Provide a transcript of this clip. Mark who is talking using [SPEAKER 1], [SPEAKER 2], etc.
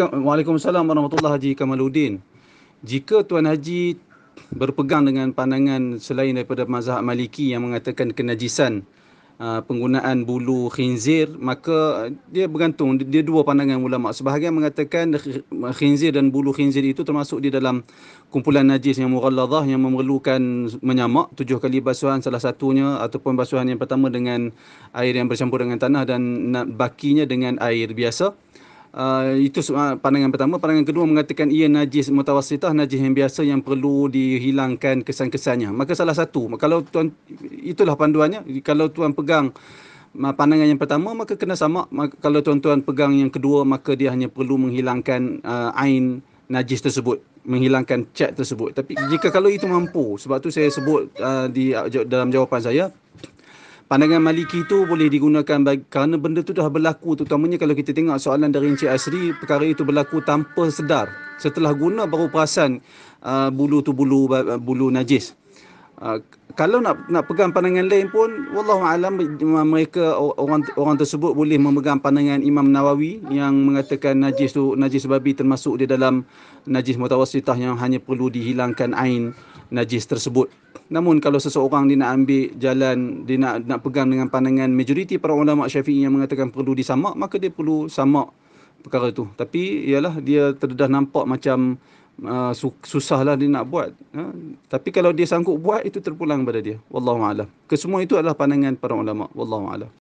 [SPEAKER 1] Waalaikumsalam warahmatullahi Haji Kamaluddin. Jika Tuan Haji berpegang dengan pandangan selain daripada mazhab Maliki yang mengatakan kenajisan uh, penggunaan bulu khinzir maka dia bergantung dia dua pandangan ulama sebahagian mengatakan khinzir dan bulu khinzir itu termasuk di dalam kumpulan najis yang mughalladhah yang memerlukan menyamak tujuh kali basuhan salah satunya ataupun basuhan yang pertama dengan air yang bercampur dengan tanah dan bakinya dengan air biasa Uh, itu pandangan pertama. Pandangan kedua mengatakan ia najis mutawasitah, najis yang biasa yang perlu dihilangkan kesan-kesannya. Maka salah satu, kalau tuan, itulah panduannya. Kalau tuan pegang pandangan yang pertama maka kena sama maka, kalau tuan-tuan pegang yang kedua maka dia hanya perlu menghilangkan uh, ain najis tersebut menghilangkan cat tersebut tapi jika kalau itu mampu sebab tu saya sebut uh, di dalam jawapan saya pandangan Maliki itu boleh digunakan bagi, kerana benda itu dah berlaku terutamanya kalau kita tengok soalan dari Encik Asri perkara itu berlaku tanpa sedar setelah guna baru perasan uh, bulu tu bulu uh, bulu najis uh, kalau nak nak pegang pandangan lain pun wallahu alam mereka orang orang tersebut boleh memegang pandangan Imam Nawawi yang mengatakan najis tu najis babi termasuk dia dalam najis mutawassitah yang hanya perlu dihilangkan ain najis tersebut. Namun kalau seseorang dia nak ambil jalan, dia nak, nak pegang dengan pandangan majoriti para ulama syafi'i yang mengatakan perlu disamak, maka dia perlu samak perkara itu. Tapi ialah dia terdedah nampak macam uh, susahlah dia nak buat. Ha? Tapi kalau dia sanggup buat, itu terpulang pada dia. Wallahu'alam. Kesemua itu adalah pandangan para ulama.
[SPEAKER 2] Wallahu'alam.